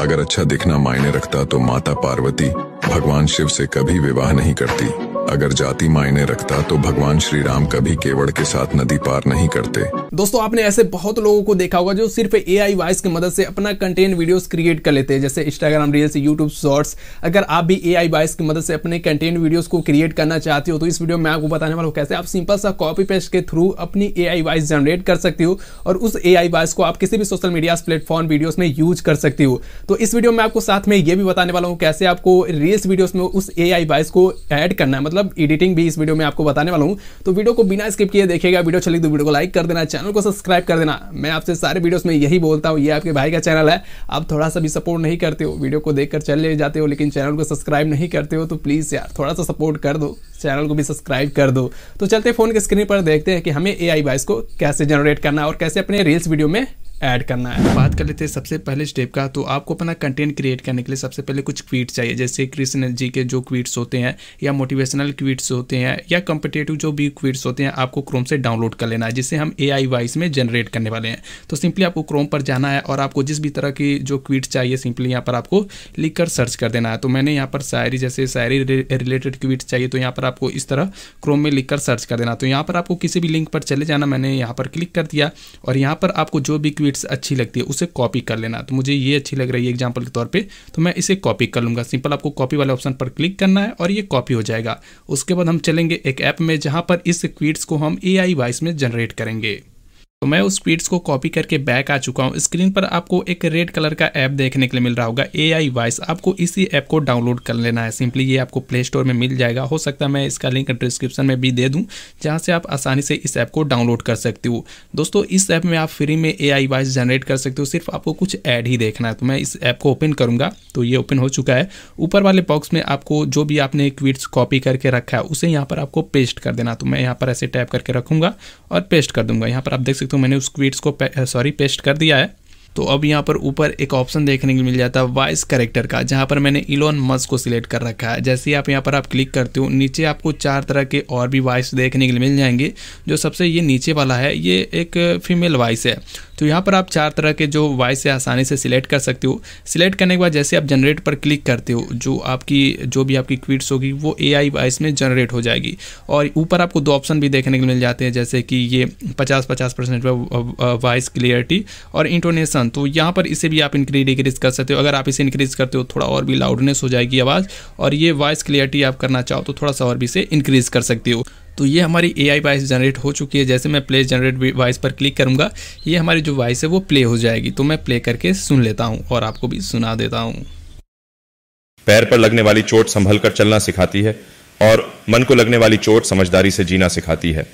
अगर अच्छा दिखना मायने रखता तो माता पार्वती भगवान शिव से कभी विवाह नहीं करती अगर जाति मायने रखता तो भगवान श्री राम कभी केवड़ के साथ नदी पार नहीं करते दोस्तों आपने ऐसे बहुत लोगों को देखा होगा जो सिर्फ ए आई वॉइस की मदद से अपना कंटेंट वीडियोस क्रिएट कर लेते हैं जैसे इंस्टाग्राम रील्स यूट्यूब शॉर्ट्स अगर आप भी ए आई वॉइस की मदद से अपने कंटेंट वीडियोस को क्रिएट करना चाहते हो तो इस वीडियो में आपको बताने वाला हूँ कैसे आप सिंपल सा कॉपी पेस्ट के थ्रू अपनी ए आई वॉइस जनरेट कर सकती हो और उस ए आई वॉइस को आप किसी भी सोशल मीडिया प्लेटफॉर्म वीडियोज में यूज कर सकती हो तो इस वीडियो में आपको साथ में ये भी बताने वाला हूँ कैसे आपको रील्स इस वीडियोस में उस ए आई वॉइस को ऐड करना है मतलब एडिटिंग भी इस वीडियो में आपको बताने वाला हूँ तो वीडियो को बिना स्किप किए देखेगा वीडियो चली तो वीडियो को लाइक कर देना चैनल को सब्सक्राइब कर देना मैं आपसे सारे वीडियोस में यही बोलता हूँ ये आपके भाई का चैनल है आप थोड़ा सा भी सपोर्ट नहीं करते हो वीडियो को देखकर चले जाते हो लेकिन चैनल को सब्सक्राइब नहीं करते हो तो प्लीज़ यार थोड़ा सा सपोर्ट कर दो चैनल को भी सब्सक्राइब कर दो तो चलते फ़ोन के स्क्रीन पर देखते हैं कि हमें ए आई वॉइस को कैसे जनरेट करना और कैसे अपने रील्स वीडियो में ऐड करना है बात कर लेते हैं सबसे पहले स्टेप का तो आपको अपना कंटेंट क्रिएट करने के लिए सबसे पहले कुछ क्वीट चाहिए जैसे कृष्ण जी के जो क्वीट्स होते हैं या मोटिवेशनल क्वीट्स होते हैं या कॉम्पिटेटिव जो भी क्वीट्स होते हैं आपको क्रोम से डाउनलोड कर लेना है जिसे हम ए आई वाइस में जनरेट करने वाले हैं तो सिंपली आपको क्रोम पर जाना है और आपको जिस भी तरह की जो क्वीट चाहिए सिंपली यहाँ पर आपको लिख कर सर्च कर देना है तो मैंने यहाँ पर शायरी जैसे शायरी रिलेटेड क्वीट चाहिए तो यहाँ पर आपको इस तरह क्रोम में लिख कर सर्च कर देना तो यहाँ पर आपको किसी भी लिंक पर चले जाना मैंने यहाँ पर क्लिक कर दिया और यहाँ पर आपको जो भी क्वीट बिट्स अच्छी लगती है उसे कॉपी कर लेना तो मुझे ये अच्छी लग रही है एग्जाम्पल के तौर पर तो मैं इसे कॉपी कर लूँगा सिंपल आपको कॉपी वाले ऑप्शन पर क्लिक करना है और ये कॉपी हो जाएगा उसके बाद हम चलेंगे एक ऐप में जहाँ पर इस क्वीट्स को हम ए आई वाइस में जनरेट करेंगे तो मैं उस ट्वीट्स को कॉपी करके बैक आ चुका हूँ स्क्रीन पर आपको एक रेड कलर का ऐप देखने के लिए मिल रहा होगा ए आई वॉइस आपको इसी ऐप को डाउनलोड कर लेना है सिंपली ये आपको प्ले स्टोर में मिल जाएगा हो सकता है मैं इसका लिंक डिस्क्रिप्शन में भी दे दूँ जहाँ से आप आसानी से इस ऐप को डाउनलोड कर सकते हो दोस्तों इस ऐप में आप फ्री में ए आई वॉइस जनरेट कर सकते हो सिर्फ आपको कुछ ऐड ही देखना है तो मैं इस ऐप को ओपन करूँगा तो ये ओपन हो चुका है ऊपर वाले बॉक्स में आपको जो भी आपने ट्वीट्स कॉपी करके रखा है उसे यहाँ पर आपको पेस्ट कर देना तो मैं यहाँ पर ऐसे टैप करके रखूँगा और पेस्ट कर दूँगा यहाँ पर आप देख सकते तो मैंने उस क्वीट्स को पे, सॉरी पेस्ट कर दिया है तो अब यहाँ पर ऊपर एक ऑप्शन देखने को मिल जाता है वॉइस करेक्टर का जहाँ पर मैंने इलोन मस्क को सिलेक्ट कर रखा है जैसे ही आप यहाँ पर आप क्लिक करते हो नीचे आपको चार तरह के और भी वॉइस देखने के लिए मिल जाएंगे जो सबसे ये नीचे वाला है ये एक फीमेल वॉइस है तो यहाँ पर आप चार तरह के जो वॉइस है आसानी से सिलेक्ट कर सकते हो सिलेक्ट करने के बाद जैसे आप जनरेट पर क्लिक करते हो जो आपकी जो भी आपकी क्विट्स होगी वो ए आई वॉइस में जनरेट हो जाएगी और ऊपर आपको दो ऑप्शन भी देखने के मिल जाते हैं जैसे कि ये पचास पचास परसेंट वॉइस क्लियरिटी और इंटोनेशन सन तो यहाँ पर इसे भी आप इंक्रीज डिक्रीज कर सकते हो अगर आप इसे इंक्रीज करते हो थोड़ा और भी लाउडनेस हो जाएगी आवाज़ और ये वॉइस क्लियरिटी आप करना चाहो तो थोड़ा सा और भी इसे इंक्रीज कर सकते हो तो ये हमारी ए आई वॉइस जनरेट हो चुकी है जैसे मैं प्ले जनरेट वॉइस पर क्लिक करूँगा ये हमारी जो वॉइस है वो प्ले हो जाएगी तो मैं प्ले करके सुन लेता हूँ और आपको भी सुना देता हूँ पैर पर लगने वाली चोट संभल कर चलना सिखाती है और मन को लगने वाली चोट समझदारी से जीना सिखाती है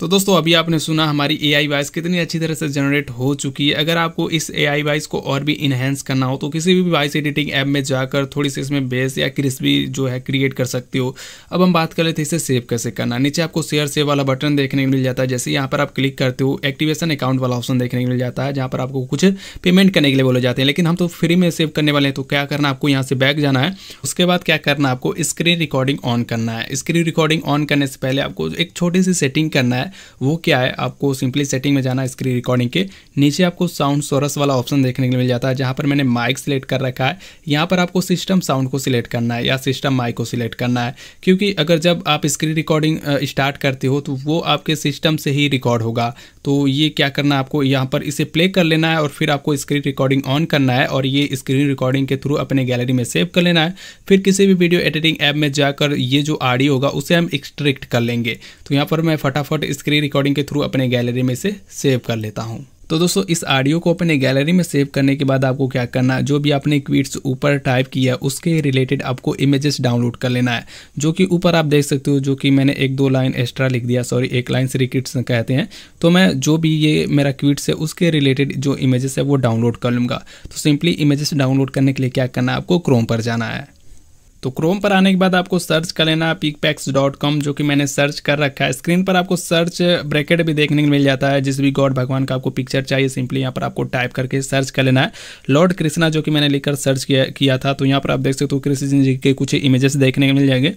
तो दोस्तों अभी आपने सुना हमारी ए आई वाइस कितनी अच्छी तरह से जनरेट हो चुकी है अगर आपको इस ए आई वाइस को और भी इन्हेंस करना हो तो किसी भी वॉइस एडिटिंग ऐप में जाकर थोड़ी सी इसमें बेस या क्रिस्पी जो है क्रिएट कर सकते हो अब हम बात कर लेते हैं इसे सेव कैसे करना नीचे आपको शेयर सेव वाला बटन देखने को मिल जाता है जैसे यहाँ पर आप क्लिक करते हो एक्टिवेशन अकाउंट वाला ऑप्शन देखने को मिल जाता है जहाँ पर आपको कुछ पेमेंट करने के लिए बोले जाते हैं लेकिन हम तो फ्री में सेव करने वाले हैं तो क्या करना आपको यहाँ से बैक जाना है उसके बाद क्या करना आपको स्क्रीन रिकॉर्डिंग ऑन करना है स्क्रीन रिकॉर्डिंग ऑन करने से पहले आपको एक छोटी सी सेटिंग करना है है वो क्या है आपको सिंपली सेटिंग में जाना स्क्रीन रिकॉर्डिंग के नीचे आपको साउंड सोरस वाला ऑप्शन देखने को मिल जाता है जहाँ पर मैंने माइक सिलेक्ट कर रखा है यहाँ पर आपको सिस्टम साउंड को सिलेक्ट करना है या सिस्टम माइक को सिलेक्ट करना है क्योंकि अगर जब आप स्क्रीन रिकॉर्डिंग स्टार्ट करते हो तो वो आपके सिस्टम से ही रिकॉर्ड होगा तो ये क्या करना है आपको यहाँ पर इसे प्ले कर लेना है और फिर आपको स्क्रीन रिकॉर्डिंग ऑन करना है और ये स्क्रीन रिकॉर्डिंग के थ्रू अपने गैलरी में सेव कर लेना है फिर किसी भी वीडियो एडिटिंग ऐप में जाकर ये जो आडियो होगा उसे हम एक्सट्रिक्ट कर लेंगे तो यहाँ पर मैं फटाफट इस स्क्रीन रिकॉर्डिंग के थ्रू अपने गैलरी में से सेव कर लेता हूँ तो दोस्तों इस ऑडियो को अपने गैलरी में सेव करने के बाद आपको क्या करना है जो भी आपने क्वीट्स ऊपर टाइप किया उसके रिलेटेड आपको इमेजेस डाउनलोड कर लेना है जो कि ऊपर आप देख सकते हो जो कि मैंने एक दो लाइन एक्स्ट्रा लिख दिया सॉरी एक लाइन श्री किट्स कहते हैं तो मैं जो भी ये मेरा क्वीट्स है उसके रिलेटेड जो इमेजेस है वो डाउनलोड कर लूँगा तो सिंपली इमेजेस डाउनलोड करने के लिए क्या करना है आपको क्रोम पर जाना है तो क्रोम पर आने के बाद आपको सर्च कर लेना पिकपैक्स डॉट कॉम जो कि मैंने सर्च कर रखा है स्क्रीन पर आपको सर्च ब्रैकेट भी देखने को मिल जाता है जिस भी गॉड भगवान का आपको पिक्चर चाहिए सिंपली यहाँ पर आपको टाइप करके सर्च कर लेना है लॉर्ड कृष्णा जो कि मैंने लिखकर सर्च किया किया था तो यहाँ पर आप देख सकते हो कृष्ण जी के कुछ इमेजेस देखने को मिल जाएंगे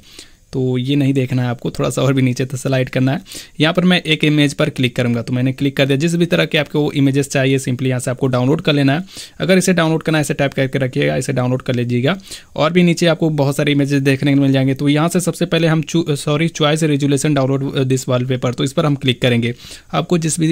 तो ये नहीं देखना है आपको थोड़ा सा और भी नीचे तक स्लाइड करना है यहाँ पर मैं एक इमेज पर क्लिक करूँगा तो मैंने क्लिक कर दिया जिस भी तरह के आपको इमेजेस चाहिए सिंपली यहाँ से आपको डाउनलोड कर लेना है अगर इसे डाउनलोड करना है इसे टाइप करके रखिएगा इसे डाउनलोड कर लीजिएगा और भी नीचे आपको बहुत सारे इमेजेस देखने को मिल जाएंगे तो यहाँ से सबसे पहले हम sorry choice resolution download this paper तो इस पर हम क्लिक करेंगे आपको जिस भी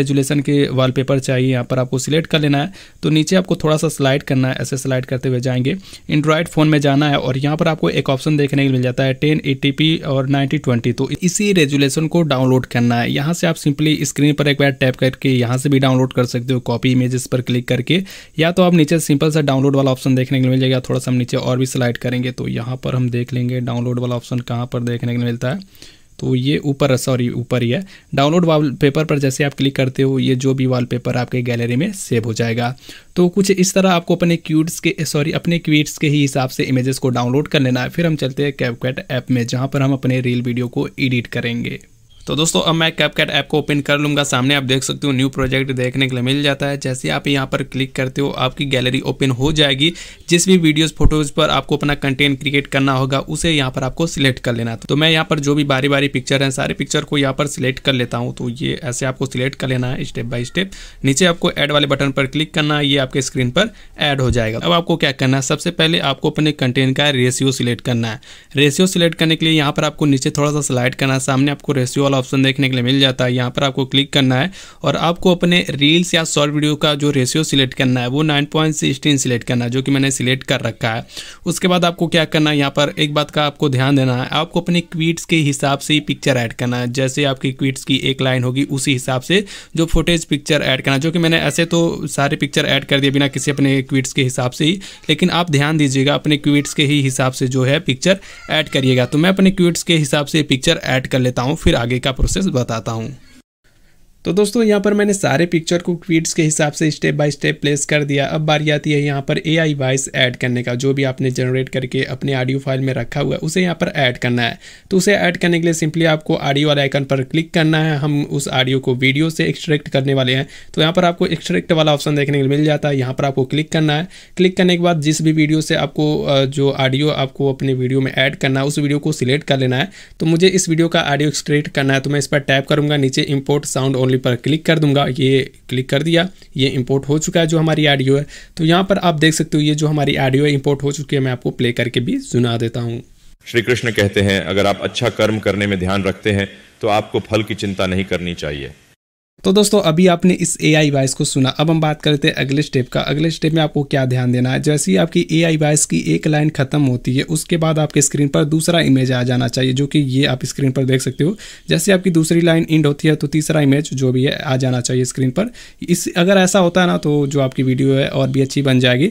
रेजुलेशन के पेपर चाहिए यहाँ पर आपको सिलेक्ट कर लेना है तो नीचे आपको थोड़ा सा स्लाइड करना है ऐसे स्लाइड करते हुए जाएंगे एंड्रॉयड फ़ोन में जाना है और यहाँ पर आपको एक ऑप्शन देखने को मिल जाता है टेन 1080p और 9020 तो इसी रेजुलेशन को डाउनलोड करना है यहाँ से आप सिंपली स्क्रीन पर एक बार टैप करके यहाँ से भी डाउनलोड कर सकते हो कॉपी इमेजेस पर क्लिक करके या तो आप नीचे सिंपल सा डाउनलोड वाला ऑप्शन देखने को मिल जाएगा थोड़ा सा हम नीचे और भी स्लाइड करेंगे तो यहाँ पर हम देख लेंगे डाउनलोड वाला ऑप्शन कहाँ पर देखने को मिलता है तो ये ऊपर सॉरी ऊपर ही है डाउनलोड वॉलपेपर पर जैसे आप क्लिक करते हो ये जो भी वॉलपेपर आपके गैलरी में सेव हो जाएगा तो कुछ इस तरह आपको अपने क्यूट्स के सॉरी अपने क्वीट्स के ही हिसाब से इमेजेस को डाउनलोड कर लेना है फिर हम चलते हैं कैपकेट ऐप में जहाँ पर हम अपने रील वीडियो को एडिट करेंगे तो दोस्तों अब मैं कैप कैट ऐप को ओपन कर लूँगा सामने आप देख सकते हो न्यू प्रोजेक्ट देखने के लिए मिल जाता है जैसे आप यहाँ पर क्लिक करते हो आपकी गैलरी ओपन हो जाएगी जिस भी वीडियोस फोटोज़ पर आपको अपना कंटेंट क्रिएट करना होगा उसे यहाँ पर आपको सिलेक्ट कर लेना तो मैं यहाँ पर जो भी बारी बारी पिक्चर हैं सारे पिक्चर को यहाँ पर सिलेक्ट कर लेता हूँ तो ये ऐसे आपको सिलेक्ट कर लेना है स्टेप बाई स्टेप नीचे आपको एड वाले बटन पर क्लिक करना है ये आपके स्क्रीन पर ऐड हो जाएगा अब आपको क्या करना है सबसे पहले आपको अपने कंटेंट का रेशियो सिलेक्ट करना है रेशियो सिलेक्ट करने के लिए यहाँ पर आपको नीचे थोड़ा सा स्लाइड करना है सामने आपको रेशियो वाला ऑप्शन देखने के लिए मिल जाता है यहाँ पर आपको क्लिक करना है और आपको अपने रील्स या शॉर्ट वीडियो का जो रेशियो सिलेक्ट करना है वो नाइन पॉइंट सिक्सटीन सिलेक्ट करना है जो कि मैंने सिलेक्ट कर रखा है उसके बाद आपको क्या करना है यहाँ पर एक बात का आपको ध्यान देना है आपको अपने क्वीट्स के हिसाब से ही पिक्चर ऐड करना है जैसे आपकी क्वीट्स की एक लाइन होगी उसी हिसाब से जो फुटेज पिक्चर ऐड करना जो कि मैंने ऐसे तो सारे पिक्चर ऐड कर दिए बिना किसी अपने क्वीट्स के हिसाब से ही लेकिन आप ध्यान दीजिएगा अपने क्वीट्स के ही हिसाब से जो है पिक्चर ऐड करिएगा तो मैं अपने क्वीट्स के हिसाब से पिक्चर ऐड कर लेता हूँ फिर आगे का प्रोसेस बताता हूँ तो दोस्तों यहाँ पर मैंने सारे पिक्चर को क्वीड्स के हिसाब से स्टेप बाय स्टेप प्लेस कर दिया अब बारी आती है यहाँ पर ए आई वॉइस ऐड करने का जो भी आपने जनरेट करके अपने ऑडियो फाइल में रखा हुआ है उसे यहाँ पर ऐड करना है तो उसे ऐड करने के लिए सिंपली आपको ऑडियो वाले आइकन पर क्लिक करना है हम उस ऑडियो को वीडियो से एक्सट्रैक्ट करने वाले हैं तो यहाँ पर आपको एक्सट्रैक्ट वाला ऑप्शन देखने को मिल जाता है यहाँ पर आपको क्लिक करना है क्लिक करने के बाद जिस भी वीडियो से आपको जो ऑडियो आपको अपने वीडियो में ऐड करना है उस वीडियो को सिलेक्ट कर लेना है तो मुझे इस वीडियो का ऑडियो एक्सट्रैक्ट करना है तो मैं इस पर टैप करूँगा नीचे इम्पोर्ट साउंड ऑनलाइन वाली पर क्लिक कर दूंगा ये क्लिक कर दिया ये इंपोर्ट हो चुका है जो हमारी ऑडियो है तो यहाँ पर आप देख सकते हो ये जो हमारी ऑडियो है इंपोर्ट हो चुकी है मैं आपको प्ले करके भी सुना देता हूँ श्री कृष्ण कहते हैं अगर आप अच्छा कर्म करने में ध्यान रखते हैं तो आपको फल की चिंता नहीं करनी चाहिए तो दोस्तों अभी आपने इस ए आई वॉइस को सुना अब हम बात करते हैं अगले स्टेप का अगले स्टेप में आपको क्या ध्यान देना है जैसे ही आपकी ए आई वॉइस की एक लाइन खत्म होती है उसके बाद आपके स्क्रीन पर दूसरा इमेज आ जाना चाहिए जो कि ये आप स्क्रीन पर देख सकते हो जैसे आपकी दूसरी लाइन इंड होती है तो तीसरा इमेज जो भी है आ जाना चाहिए स्क्रीन पर इस अगर ऐसा होता है ना तो जो आपकी वीडियो है और भी अच्छी बन जाएगी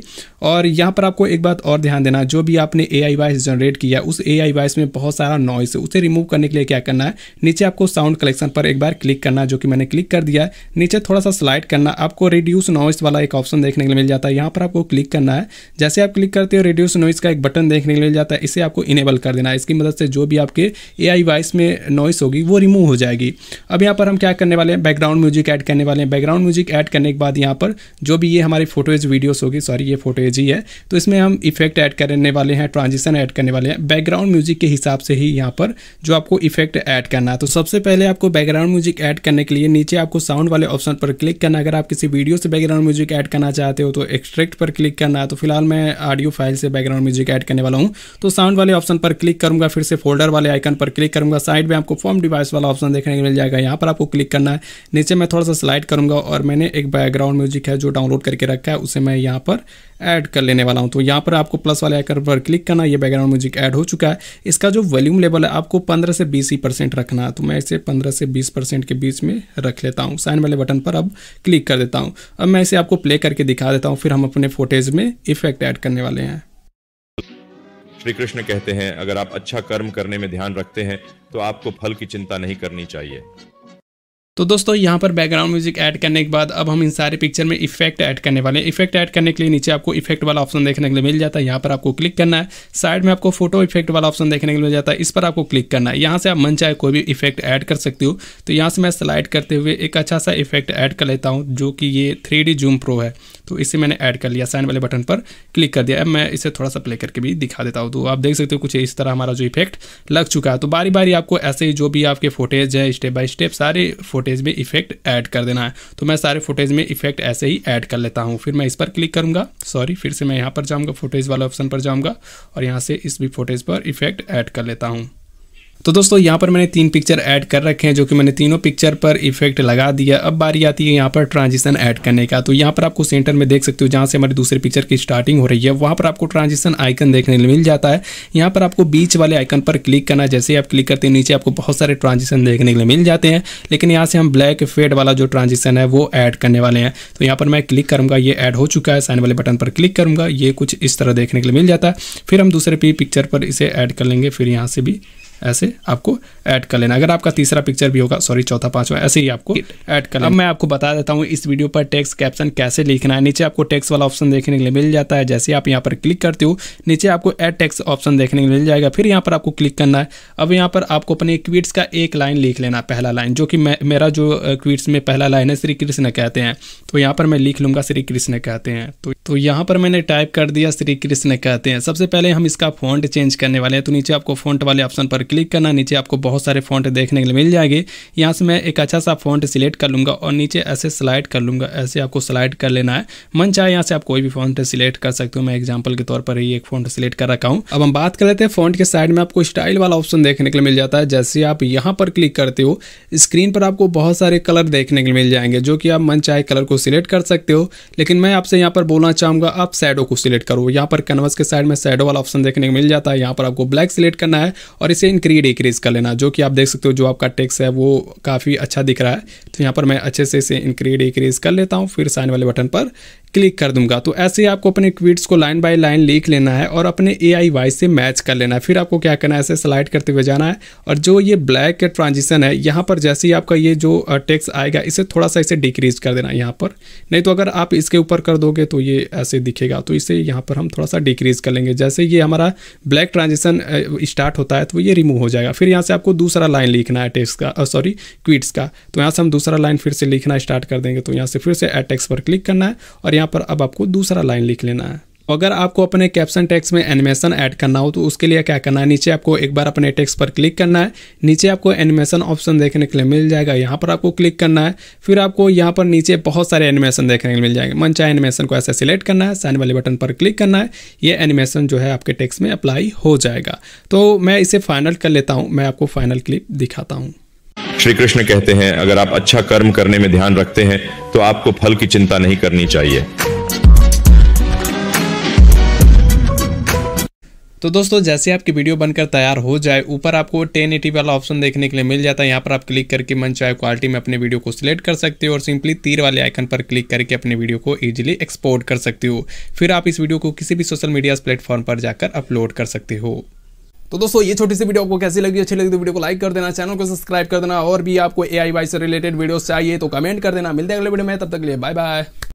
और यहाँ पर आपको एक बात और ध्यान देना जो भी आपने ए आई वॉइस जनरेट किया उस ए आई वॉइस में बहुत सारा नॉइस है उसे रिमूव करने के लिए क्या करना है नीचे आपको साउंड कलेक्शन पर एक बार क्लिक करना जो कि मैंने क्लिक कर कर दिया है नीचे थोड़ा सा स्लाइड करना आपको रिड्यूस नॉइस वाला एक ऑप्शन देखने को मिल जाता है यहाँ पर आपको क्लिक करना है जैसे आप क्लिक करते हो रिड्यूस नॉइस का एक बटन देखने को मिल जाता है इसे आपको इनेबल कर देना है इसकी मदद से जो भी आपके ए आई में नॉइस होगी वो रिमूव हो जाएगी अब यहाँ पर हम क्या करने वाले हैं बैकग्राउंड म्यूजिक ऐड करने वाले हैं बैकग्राउंड म्यूजिक ऐड करने के बाद यहाँ पर जो भी ये हमारी फोटोज वीडियोस होगी सॉरी ये फोटोज ही है तो इसमें हम इफेक्ट ऐड करने वाले हैं ट्रांजिशन ऐड करने वाले हैं बैकग्राउंड म्यूजिक के हिसाब से ही यहाँ पर जो आपको इफेक्ट ऐड करना है तो सबसे पहले आपको बैकग्राउंड म्यूजिक ऐड करने के लिए नीचे आप आपको साउंड वाले ऑप्शन पर क्लिक करना अगर आप किसी वीडियो से बैकग्राउंड म्यूजिक ऐड करना चाहते हो तो एक्सट्रैक्ट पर क्लिक करना तो फिलहाल मैं ऑडियो फाइल से बैकग्राउंड म्यूजिक ऐड करने वाला हूँ तो साउंड वाले ऑप्शन पर क्लिक करूँगा फिर से फोल्डर वाले आइकन पर क्लिक करूँगा साइड में आपको फॉर्म डिवाइस वाला ऑप्शन देखने को मिल जाएगा यहाँ पर आपको क्लिक करना है नीचे मैं थोड़ा सा स्लाइड करूँगा और मैंने एक बैकग्राउंड म्यूजिक है जो डाउनलोड करके रखा है उसे मैं यहाँ पर ऐड कर लेने वाला हूँ तो यहाँ पर आपको प्लस वाले आइकन पर क्लिक करना ये बैकग्राउंड म्यूजिक ऐड हो चुका है इसका जो वॉल्यूम लेवल है आपको पंद्रह से बीस ही परसेंट रखना है तो मैं इसे पंद्रह से बीस परसेंट के बीच में रख लेता हूँ साइन वाले बटन पर अब क्लिक कर देता हूँ अब मैं इसे आपको प्ले करके दिखा देता हूँ फिर हम अपने फोटेज में इफेक्ट ऐड करने वाले हैं श्री कृष्ण कहते हैं अगर आप अच्छा कर्म करने में ध्यान रखते हैं तो आपको फल की चिंता नहीं करनी चाहिए तो दोस्तों यहाँ पर बैकग्राउंड म्यूजिक ऐड करने के बाद अब हम इन सारे पिक्चर में इफेक्ट ऐड करने वाले हैं इफेक्ट ऐड करने के लिए नीचे आपको इफेक्ट वाला ऑप्शन देखने के लिए मिल जाता है यहाँ पर आपको क्लिक करना है साइड में आपको फोटो इफेक्ट वाला ऑप्शन देखने के लिए मिल जाता है इस पर आपको क्लिक करना है यहाँ से आप मन चाहे कोई भी इफेक्ट ऐड कर सकते हो तो यहाँ से मैं स्लाइड करते हुए एक अच्छा सा इफेक्ट ऐड कर लेता हूँ जो कि ये थ्री जूम प्रो है तो इसे मैंने ऐड कर लिया साइन वाले बटन पर क्लिक कर दिया अब मैं इसे थोड़ा सा प्ले करके भी दिखा देता हूँ तो आप देख सकते हो कुछ इस तरह हमारा जो इफेक्ट लग चुका है तो बारी बारी आपको ऐसे ही जो भी आपके फोटेज है स्टेप बाय स्टेप सारे फोटेज में इफेक्ट ऐड कर देना है तो मैं सारे फोटेज में इफेक्ट ऐसे ही ऐड कर लेता हूँ फिर मैं इस पर क्लिक करूँगा सॉरी फिर से मैं यहाँ पर जाऊँगा फोटेज वाले ऑप्शन पर जाऊँगा और यहाँ से इस भी फोटेज पर इफेक्ट ऐड कर लेता हूँ तो दोस्तों यहाँ पर मैंने तीन पिक्चर ऐड कर रखे हैं जो कि मैंने तीनों पिक्चर पर इफेक्ट लगा दिया अब बारी आती है यहाँ पर ट्रांजिशन ऐड करने का तो यहाँ पर आपको सेंटर में देख सकते हो जहाँ से हमारी दूसरे पिक्चर की स्टार्टिंग हो रही है वहाँ पर आपको ट्रांजिशन आइकन देखने मिल जाता है यहाँ पर आपको बीच वाले आइकन पर क्लिक करना जैसे ही आप क्लिक करते हैं नीचे आपको बहुत सारे ट्रांजिशन देखने के लिए मिल जाते हैं लेकिन यहाँ से हम ब्लैक फेड वाला जो ट्रांजिशन है वो ऐड करने वाले हैं तो यहाँ पर मैं क्लिक करूँगा ये ऐड हो चुका है साइन वाले बटन पर क्लिक करूँगा ये कुछ इस तरह देखने के लिए मिल जाता है फिर हम दूसरे पिक्चर पर इसे ऐड कर लेंगे फिर यहाँ से भी ऐसे आपको ऐड कर लेना अगर आपका तीसरा पिक्चर भी होगा सॉरी चौथा पांचवा ऐसे ही आपको ऐड कर अब मैं आपको बता देता हूँ इस वीडियो पर टेक्स्ट कैप्शन कैसे लिखना है नीचे आपको टेक्स्ट वाला ऑप्शन देखने के लिए मिल जाता है जैसे आप यहाँ पर क्लिक करते हो नीचे आपको एड टेक्स ऑप्शन देखने के लिए मिल जाएगा फिर यहाँ पर आपको क्लिक करना है अब यहाँ पर आपको अपने क्वीट्स का एक लाइन लिख लेना पहला लाइन जो कि मेरा जो क्वीट्स में पहला लाइन है श्री कृष्ण कहते हैं तो यहाँ पर मैं लिख लूंगा श्री कृष्ण कहते हैं तो तो यहाँ पर मैंने टाइप कर दिया श्री कृष्ण कहते हैं सबसे पहले हम इसका फ़ॉन्ट चेंज करने वाले हैं तो नीचे आपको फ़ॉन्ट वाले ऑप्शन पर क्लिक करना नीचे आपको बहुत सारे फ़ॉन्ट देखने के लिए मिल जाएंगे यहाँ से मैं एक अच्छा सा फ़ॉन्ट सिलेक्ट कर लूँगा और नीचे ऐसे स्लाइड कर लूँगा ऐसे आपको स्लाइड कर लेना है मन चाहे यहाँ से आप कोई भी फ़ॉन्ट सिलेक्ट कर सकते हो मैं एग्जाम्पल के तौर पर ही एक फ़ॉन्ट सिलेक्ट कर रखा हूँ अब हम बात कर लेते हैं फ़ॉन्ट के साइड में आपको स्टाइल वाला ऑप्शन देखने के लिए मिल जाता है जैसे आप यहाँ पर क्लिक करते हो स्क्रीन पर आपको बहुत सारे कलर देखने के लिए मिल जाएंगे जो कि आप मन चाहे कलर को सिलेक्ट कर सकते हो लेकिन मैं आपसे यहाँ पर बोलना करना चाहूँगा आप सैडो को सिलेक्ट करो यहाँ पर कैनवस के साइड में सैडो वाला ऑप्शन देखने को मिल जाता है यहाँ पर आपको ब्लैक सिलेक्ट करना है और इसे इंक्रीड डिक्रीज कर लेना जो कि आप देख सकते हो जो आपका टेक्स है वो काफ़ी अच्छा दिख रहा है तो यहाँ पर मैं अच्छे से इसे इंक्रीड डिक्रीज कर लेता हूँ फिर साइन वाले बटन पर क्लिक कर दूंगा तो ऐसे ही आपको अपने ट्वीट्स को लाइन बाय लाइन लिख लेना है और अपने ए आई वाई से मैच कर लेना है फिर आपको क्या करना है ऐसे स्लाइड करते हुए जाना है और जो ये ब्लैक का ट्रांजिशन है यहाँ पर जैसे ही आपका ये जो टेक्स आएगा इसे थोड़ा सा इसे डिक्रीज कर देना है यहाँ पर नहीं तो अगर आप इसके ऊपर कर दोगे तो ये ऐसे दिखेगा तो इसे यहाँ पर हम थोड़ा सा डिक्रीज कर लेंगे जैसे ये हमारा ब्लैक ट्रांजिशन स्टार्ट होता है तो ये रिमूव हो जाएगा फिर यहाँ से आपको दूसरा लाइन लिखना है टेक्स का सॉरी क्विट्स का तो यहाँ से हम दूसरा लाइन फिर से लिखना स्टार्ट कर देंगे तो यहाँ से फिर से एटेक्स पर क्लिक करना है और यहाँ पर अब आपको दूसरा लाइन लिख लेना है अगर आपको अपने कैप्शन टेक्स्ट में एनिमेशन ऐड करना हो तो उसके लिए क्या करना है नीचे आपको एक बार अपने टेक्स्ट पर क्लिक करना है नीचे आपको एनिमेशन ऑप्शन देखने के लिए मिल जाएगा यहाँ पर आपको क्लिक करना है फिर आपको यहाँ पर नीचे बहुत सारे एनिमेशन देखने के लिए मिल जाएंगे मन चाहे एनिमेशन को ऐसे सिलेक्ट करना है साइन वाले बटन पर क्लिक करना है ये एनिमेशन जो है आपके टेक्स्ट में अप्लाई हो जाएगा तो मैं इसे फाइनल कर लेता हूँ मैं आपको फाइनल क्लिप दिखाता हूँ श्री कृष्ण कहते हैं अगर आप अच्छा कर्म करने में ध्यान रखते हैं तो आपको फल की चिंता नहीं करनी चाहिए तो दोस्तों जैसे आपकी वीडियो बनकर तैयार हो जाए ऊपर आपको 1080 वाला ऑप्शन देखने के लिए मिल जाता है यहाँ पर आप क्लिक करके मन चाहे क्वालिटी में अपने वीडियो को सिलेक्ट कर सकते हो और सिंपली तीर वाले आइकन पर क्लिक करके अपने वीडियो को इजीली एक्सपोर्ट कर सकते हो फिर आप इस वीडियो को किसी भी सोशल मीडिया प्लेटफॉर्म पर जाकर अपलोड कर सकते हो तो दोस्तों ये छोटी सी वीडियो आपको कैसी लगी अच्छी लगी तो वीडियो को लाइक कर देना चैनल को सब्सक्राइब कर देना और भी आपको ए आई वाई से रिलेटेड वीडियोस चाहिए तो कमेंट कर देना मिलते हैं अगले वीडियो में तब तक लिए बाय बाय